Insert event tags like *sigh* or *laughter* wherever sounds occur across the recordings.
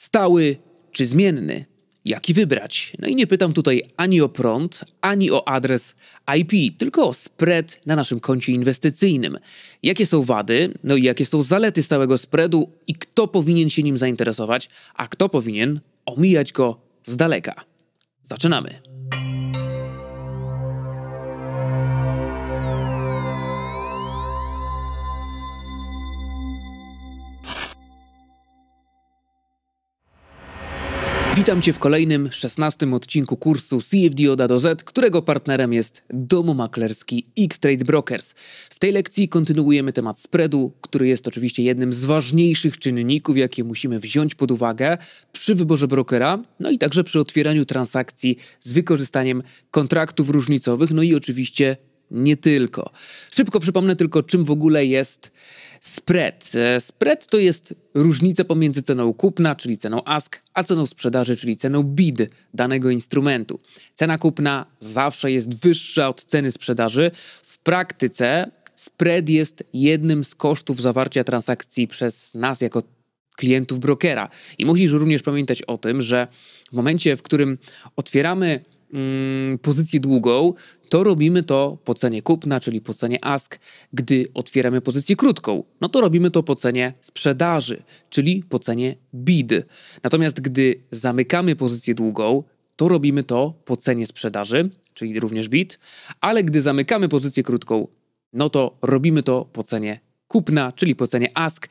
stały czy zmienny. Jaki wybrać? No i nie pytam tutaj ani o prąd, ani o adres IP, tylko o spread na naszym koncie inwestycyjnym. Jakie są wady, no i jakie są zalety stałego spreadu i kto powinien się nim zainteresować, a kto powinien omijać go z daleka. Zaczynamy. Witam Cię w kolejnym, szesnastym odcinku kursu CFD od A do Z, którego partnerem jest domu maklerski X-Trade Brokers. W tej lekcji kontynuujemy temat spreadu, który jest oczywiście jednym z ważniejszych czynników, jakie musimy wziąć pod uwagę przy wyborze brokera, no i także przy otwieraniu transakcji z wykorzystaniem kontraktów różnicowych, no i oczywiście nie tylko. Szybko przypomnę tylko, czym w ogóle jest spread. E, spread to jest różnica pomiędzy ceną kupna, czyli ceną ask, a ceną sprzedaży, czyli ceną bid danego instrumentu. Cena kupna zawsze jest wyższa od ceny sprzedaży. W praktyce spread jest jednym z kosztów zawarcia transakcji przez nas jako klientów brokera. I musisz również pamiętać o tym, że w momencie, w którym otwieramy Mm, pozycję długą, to robimy to po cenie kupna, czyli po cenie ask. Gdy otwieramy pozycję krótką, no to robimy to po cenie sprzedaży, czyli po cenie bid. Natomiast gdy zamykamy pozycję długą, to robimy to po cenie sprzedaży, czyli również bid, ale gdy zamykamy pozycję krótką, no to robimy to po cenie kupna, czyli po cenie ask.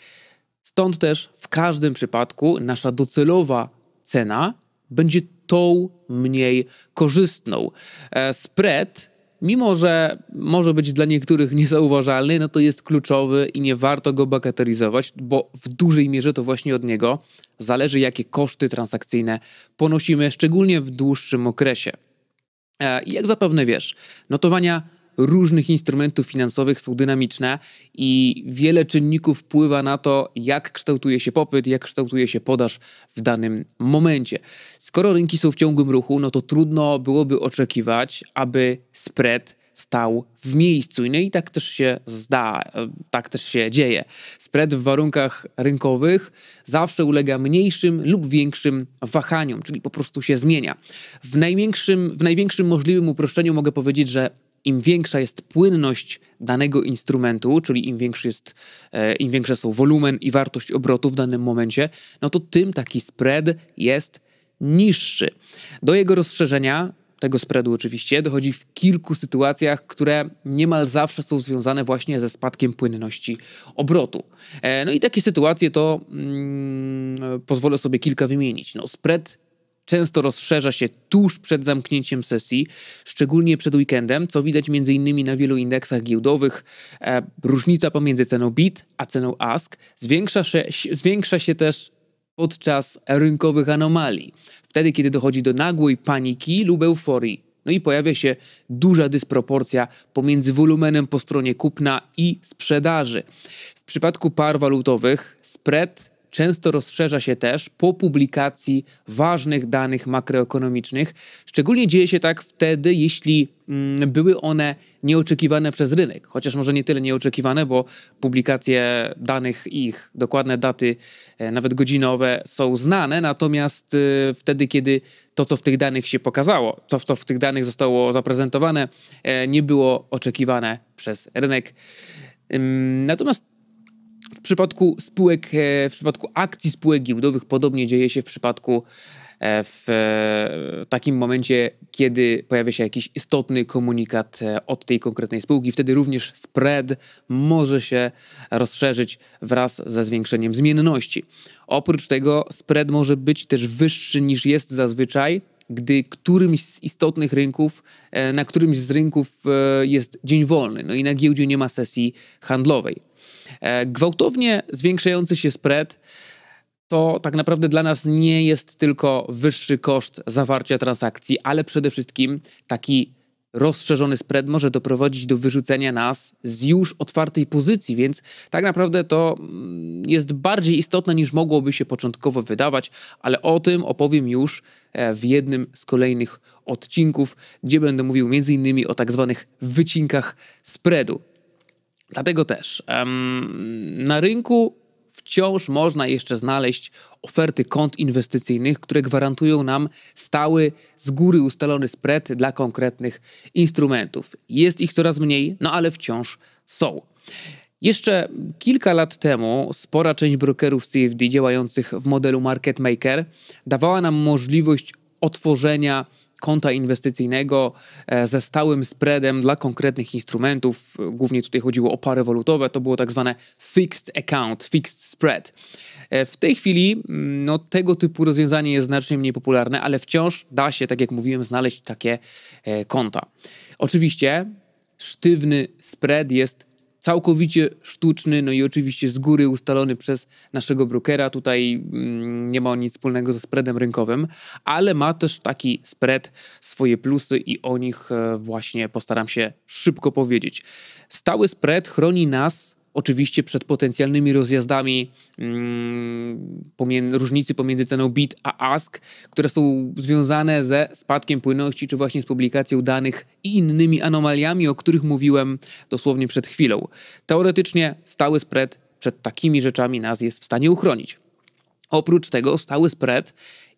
Stąd też w każdym przypadku nasza docelowa cena będzie tą mniej korzystną. E, spread mimo że może być dla niektórych *laughs* niezauważalny, no to jest kluczowy i nie warto go bagatelizować, bo w dużej mierze to właśnie od niego zależy, jakie koszty transakcyjne ponosimy, szczególnie w dłuższym okresie. E, I jak zapewne wiesz, notowania różnych instrumentów finansowych są dynamiczne i wiele czynników wpływa na to, jak kształtuje się popyt, jak kształtuje się podaż w danym momencie. Skoro rynki są w ciągłym ruchu, no to trudno byłoby oczekiwać, aby spread stał w miejscu. No i tak też się zda, tak też się dzieje. Spread w warunkach rynkowych zawsze ulega mniejszym lub większym wahaniom, czyli po prostu się zmienia. W największym, w największym możliwym uproszczeniu mogę powiedzieć, że im większa jest płynność danego instrumentu, czyli im, większy jest, e, im większe są wolumen i wartość obrotu w danym momencie, no to tym taki spread jest niższy. Do jego rozszerzenia tego spreadu oczywiście dochodzi w kilku sytuacjach, które niemal zawsze są związane właśnie ze spadkiem płynności obrotu. E, no i takie sytuacje to mm, pozwolę sobie kilka wymienić. No, spread często rozszerza się tuż przed zamknięciem sesji, szczególnie przed weekendem, co widać m.in. na wielu indeksach giełdowych. E, różnica pomiędzy ceną bid a ceną ask zwiększa się, zwiększa się też podczas rynkowych anomalii, wtedy kiedy dochodzi do nagłej paniki lub euforii. No i pojawia się duża dysproporcja pomiędzy wolumenem po stronie kupna i sprzedaży. W przypadku par walutowych spread często rozszerza się też po publikacji ważnych danych makroekonomicznych. Szczególnie dzieje się tak wtedy, jeśli mm, były one nieoczekiwane przez rynek, chociaż może nie tyle nieoczekiwane, bo publikacje danych ich, dokładne daty, e, nawet godzinowe są znane, natomiast e, wtedy, kiedy to, co w tych danych się pokazało, to, co w tych danych zostało zaprezentowane, e, nie było oczekiwane przez rynek. Natomiast przypadku spółek, e, w przypadku akcji spółek giełdowych podobnie dzieje się w przypadku e, w e, takim momencie, kiedy pojawia się jakiś istotny komunikat od tej konkretnej spółki, wtedy również spread może się rozszerzyć wraz ze zwiększeniem zmienności. Oprócz tego spread może być też wyższy niż jest zazwyczaj, gdy którymś z istotnych rynków, na którymś z rynków jest dzień wolny, no i na giełdzie nie ma sesji handlowej. E, gwałtownie zwiększający się spread to tak naprawdę dla nas nie jest tylko wyższy koszt zawarcia transakcji, ale przede wszystkim taki rozszerzony spread może doprowadzić do wyrzucenia nas z już otwartej pozycji, więc tak naprawdę to mm, jest bardziej istotne niż mogłoby się początkowo wydawać, ale o tym opowiem już e, w jednym z kolejnych odcinków, gdzie będę mówił m.in. o tak zwanych wycinkach spreadu. Dlatego też um, na rynku wciąż można jeszcze znaleźć oferty kont inwestycyjnych, które gwarantują nam stały, z góry ustalony spread dla konkretnych instrumentów. Jest ich coraz mniej, no ale wciąż są. Jeszcze kilka lat temu spora część brokerów CFD działających w modelu market maker dawała nam możliwość otworzenia konta inwestycyjnego e, ze stałym spreadem dla konkretnych instrumentów. Głównie tutaj chodziło o pary walutowe, to było tak zwane fixed account, fixed spread. E, w tej chwili mm, no, tego typu rozwiązanie jest znacznie mniej popularne, ale wciąż da się, tak jak mówiłem, znaleźć takie e, konta. Oczywiście sztywny spread jest całkowicie sztuczny, no i oczywiście z góry ustalony przez naszego brokera. Tutaj mm, nie ma on nic wspólnego ze spreadem rynkowym, ale ma też taki spread swoje plusy i o nich e, właśnie postaram się szybko powiedzieć. Stały spread chroni nas oczywiście przed potencjalnymi rozjazdami mm, różnicy pomiędzy ceną bid a ask, które są związane ze spadkiem płynności, czy właśnie z publikacją danych i innymi anomaliami, o których mówiłem dosłownie przed chwilą. Teoretycznie stały spread przed takimi rzeczami nas jest w stanie uchronić. Oprócz tego stały spread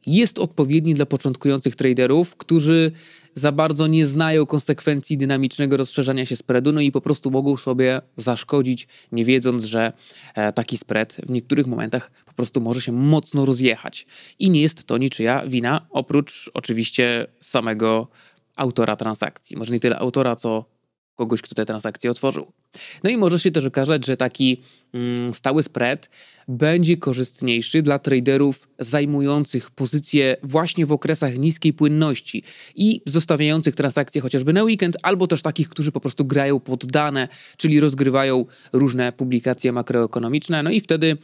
jest odpowiedni dla początkujących traderów, którzy za bardzo nie znają konsekwencji dynamicznego rozszerzania się spreadu, no i po prostu mogą sobie zaszkodzić, nie wiedząc, że e, taki spread w niektórych momentach po prostu może się mocno rozjechać. I nie jest to niczyja wina, oprócz oczywiście samego autora transakcji. Może nie tyle autora, co kogoś, kto te transakcje otworzył. No i może się też okazać, że taki mm, stały spread będzie korzystniejszy dla traderów zajmujących pozycje właśnie w okresach niskiej płynności i zostawiających transakcje chociażby na weekend, albo też takich, którzy po prostu grają pod dane, czyli rozgrywają różne publikacje makroekonomiczne. No i wtedy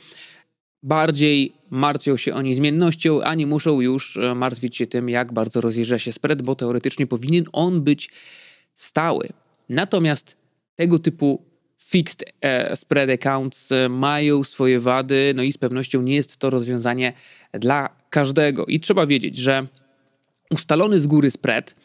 bardziej martwią się oni zmiennością, a nie muszą już e, martwić się tym, jak bardzo rozjeżdża się spread, bo teoretycznie powinien on być stały. Natomiast tego typu fixed e, spread accounts e, mają swoje wady, no i z pewnością nie jest to rozwiązanie dla każdego. I trzeba wiedzieć, że ustalony z góry spread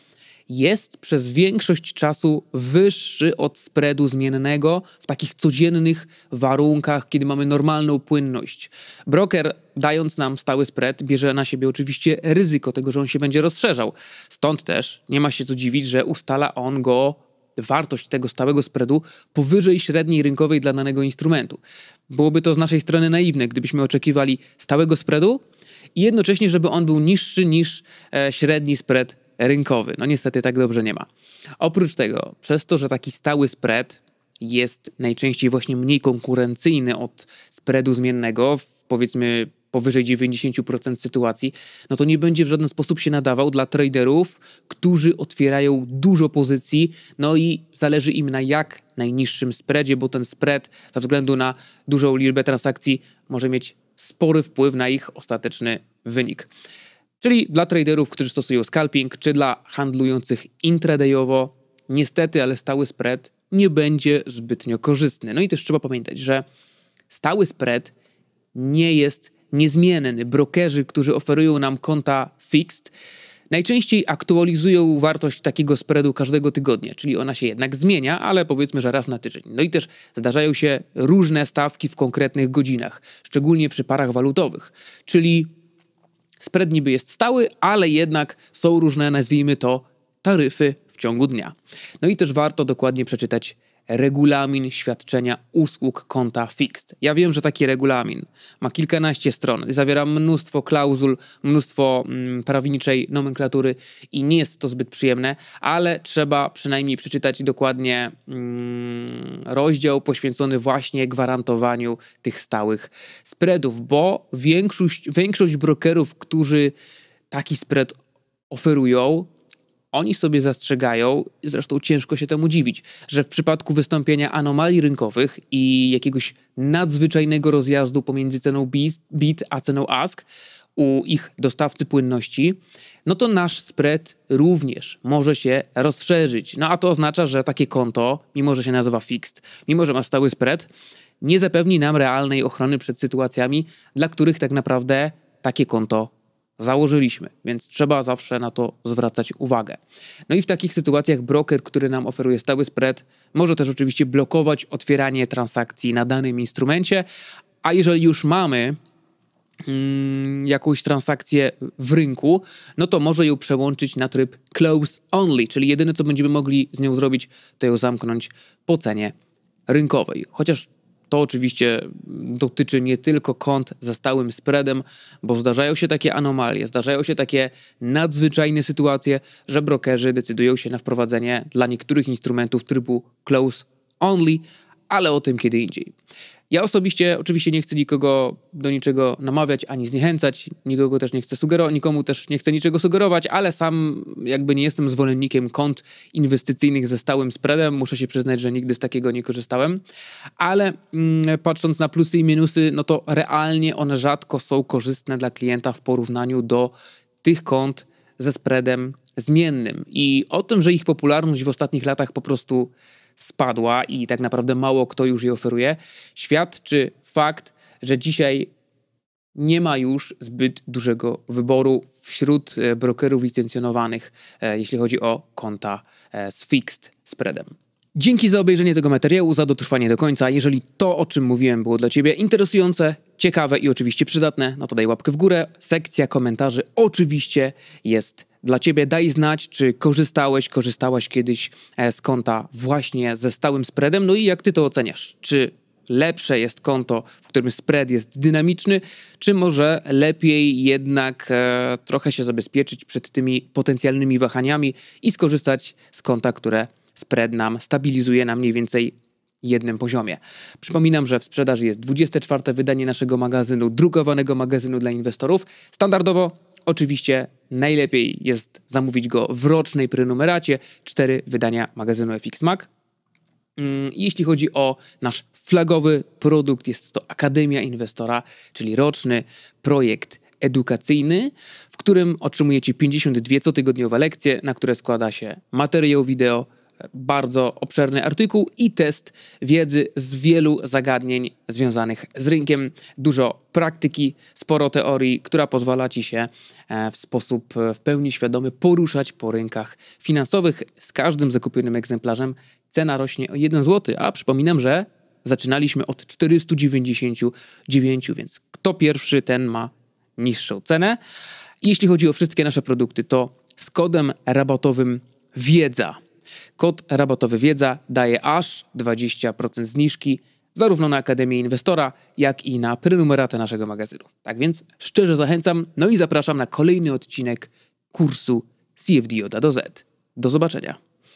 jest przez większość czasu wyższy od spreadu zmiennego w takich codziennych warunkach, kiedy mamy normalną płynność. Broker, dając nam stały spread, bierze na siebie oczywiście ryzyko tego, że on się będzie rozszerzał. Stąd też nie ma się co dziwić, że ustala on go wartość tego stałego spreadu powyżej średniej rynkowej dla danego instrumentu. Byłoby to z naszej strony naiwne, gdybyśmy oczekiwali stałego spreadu i jednocześnie, żeby on był niższy niż e, średni spread rynkowy. No niestety tak dobrze nie ma. Oprócz tego, przez to, że taki stały spread jest najczęściej właśnie mniej konkurencyjny od spreadu zmiennego, w powiedzmy powyżej 90% sytuacji, no to nie będzie w żaden sposób się nadawał dla traderów, którzy otwierają dużo pozycji, no i zależy im na jak najniższym spreadzie, bo ten spread ze względu na dużą liczbę transakcji może mieć spory wpływ na ich ostateczny wynik. Czyli dla traderów, którzy stosują scalping, czy dla handlujących intradayowo, niestety, ale stały spread nie będzie zbytnio korzystny. No i też trzeba pamiętać, że stały spread nie jest niezmienny. Brokerzy, którzy oferują nam konta fixed, najczęściej aktualizują wartość takiego spreadu każdego tygodnia, czyli ona się jednak zmienia, ale powiedzmy, że raz na tydzień. No i też zdarzają się różne stawki w konkretnych godzinach, szczególnie przy parach walutowych, czyli spread niby jest stały, ale jednak są różne, nazwijmy to, taryfy w ciągu dnia. No i też warto dokładnie przeczytać regulamin świadczenia usług konta fixed. Ja wiem, że taki regulamin ma kilkanaście stron, zawiera mnóstwo klauzul, mnóstwo mm, prawniczej nomenklatury i nie jest to zbyt przyjemne, ale trzeba przynajmniej przeczytać dokładnie mm, rozdział poświęcony właśnie gwarantowaniu tych stałych spreadów, bo większość, większość brokerów, którzy taki spread oferują, oni sobie zastrzegają, zresztą ciężko się temu dziwić, że w przypadku wystąpienia anomalii rynkowych i jakiegoś nadzwyczajnego rozjazdu pomiędzy ceną bit a ceną ask u ich dostawcy płynności, no to nasz spread również może się rozszerzyć. No a to oznacza, że takie konto, mimo że się nazywa fixed, mimo że ma stały spread, nie zapewni nam realnej ochrony przed sytuacjami, dla których tak naprawdę takie konto założyliśmy, więc trzeba zawsze na to zwracać uwagę. No i w takich sytuacjach broker, który nam oferuje stały spread, może też oczywiście blokować otwieranie transakcji na danym instrumencie, a jeżeli już mamy mm, jakąś transakcję w rynku, no to może ją przełączyć na tryb close only, czyli jedyne co będziemy mogli z nią zrobić, to ją zamknąć po cenie rynkowej. Chociaż to oczywiście dotyczy nie tylko kont za stałym spreadem, bo zdarzają się takie anomalie, zdarzają się takie nadzwyczajne sytuacje, że brokerzy decydują się na wprowadzenie dla niektórych instrumentów trybu close only, ale o tym kiedy indziej. Ja osobiście oczywiście nie chcę nikogo do niczego namawiać ani zniechęcać, nikogo też nie chcę sugerować, nikomu też nie chcę niczego sugerować, ale sam jakby nie jestem zwolennikiem kont inwestycyjnych ze stałym spreadem. Muszę się przyznać, że nigdy z takiego nie korzystałem, ale mm, patrząc na plusy i minusy, no to realnie one rzadko są korzystne dla klienta w porównaniu do tych kont ze spreadem zmiennym. I o tym, że ich popularność w ostatnich latach po prostu spadła i tak naprawdę mało kto już jej oferuje, świadczy fakt, że dzisiaj nie ma już zbyt dużego wyboru wśród e, brokerów licencjonowanych, e, jeśli chodzi o konta e, z fixed spreadem. Dzięki za obejrzenie tego materiału, za dotrwanie do końca. Jeżeli to, o czym mówiłem, było dla Ciebie interesujące, ciekawe i oczywiście przydatne, no to daj łapkę w górę. Sekcja komentarzy oczywiście jest dla ciebie. Daj znać, czy korzystałeś, korzystałaś kiedyś e, z konta właśnie ze stałym spreadem. No i jak ty to oceniasz? Czy lepsze jest konto, w którym spread jest dynamiczny, czy może lepiej jednak e, trochę się zabezpieczyć przed tymi potencjalnymi wahaniami i skorzystać z konta, które spread nam stabilizuje na mniej więcej jednym poziomie. Przypominam, że w sprzedaży jest 24 wydanie naszego magazynu, drukowanego magazynu dla inwestorów. Standardowo Oczywiście najlepiej jest zamówić go w rocznej prenumeracie, cztery wydania magazynu FX Mac. Mm, jeśli chodzi o nasz flagowy produkt, jest to Akademia Inwestora, czyli roczny projekt edukacyjny, w którym otrzymujecie 52 cotygodniowe lekcje, na które składa się materiał wideo, bardzo obszerny artykuł i test wiedzy z wielu zagadnień związanych z rynkiem. Dużo praktyki, sporo teorii, która pozwala Ci się e, w sposób e, w pełni świadomy poruszać po rynkach finansowych. Z każdym zakupionym egzemplarzem cena rośnie o 1 zł, a przypominam, że zaczynaliśmy od 499, więc kto pierwszy, ten ma niższą cenę. Jeśli chodzi o wszystkie nasze produkty, to z kodem rabatowym wiedza Kod rabatowy Wiedza daje aż 20% zniżki zarówno na Akademię Inwestora, jak i na prenumeratę naszego magazynu. Tak więc szczerze zachęcam, no i zapraszam na kolejny odcinek kursu CFD od A do Z. Do zobaczenia.